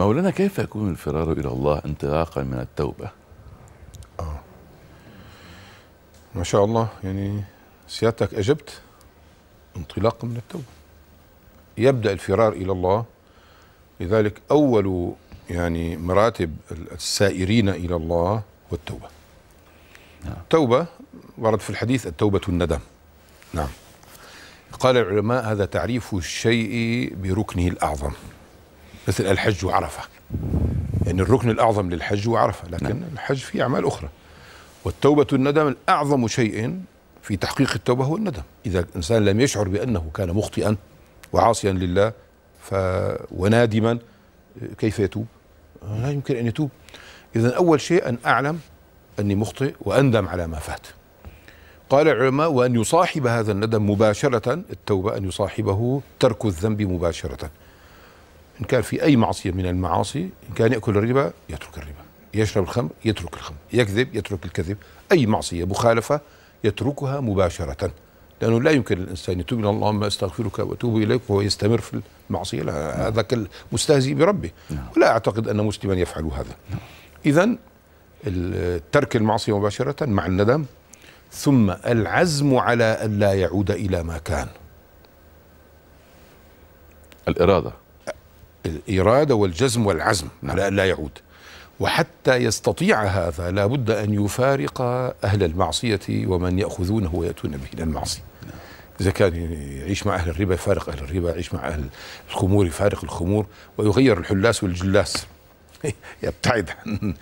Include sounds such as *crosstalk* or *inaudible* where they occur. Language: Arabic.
مولانا كيف يكون الفرار إلى الله انطلاقا من التوبة آه. ما شاء الله يعني سيادتك أجبت انطلاقا من التوبة يبدأ الفرار إلى الله لذلك أول يعني مراتب السائرين إلى الله والتوبة نعم. التوبة ورد في الحديث التوبة الندم نعم قال العلماء هذا تعريف الشيء بركنه الأعظم مثل الحج وعرفة يعني الركن الأعظم للحج وعرفة لكن نعم. الحج فيه أعمال أخرى والتوبة الندم الأعظم شيء في تحقيق التوبة هو الندم إذا الإنسان لم يشعر بأنه كان مخطئا وعاصيا لله ف... ونادما كيف يتوب لا يمكن أن يتوب إذا أول شيء أن أعلم أني مخطئ وأندم على ما فات قال العلماء وأن يصاحب هذا الندم مباشرة التوبة أن يصاحبه ترك الذنب مباشرة إن كان في أي معصية من المعاصي إن كان يأكل الربا يترك الربا يشرب الخمر يترك الخمر يكذب يترك الكذب أي معصية مخالفة يتركها مباشرة لأنه لا يمكن للإنسان يتوب إلى اللهم أستغفرك وأتوب إليك وهو يستمر في المعصية لا هذا مستهزئ بربه نعم. ولا أعتقد أن مسلما يفعل هذا نعم. إذا ترك المعصية مباشرة مع الندم ثم العزم على أن لا يعود إلى ما كان الإرادة الإرادة والجزم والعزم نعم. على أن لا يعود وحتى يستطيع هذا لابد أن يفارق أهل المعصية ومن يأخذونه ويأتون به إلى المعصية نعم. إذا كان يعيش مع أهل الربا يفارق أهل الربا يعيش مع أهل الخمور يفارق الخمور ويغير الحلاس والجلاس *laughs* يبتعد عن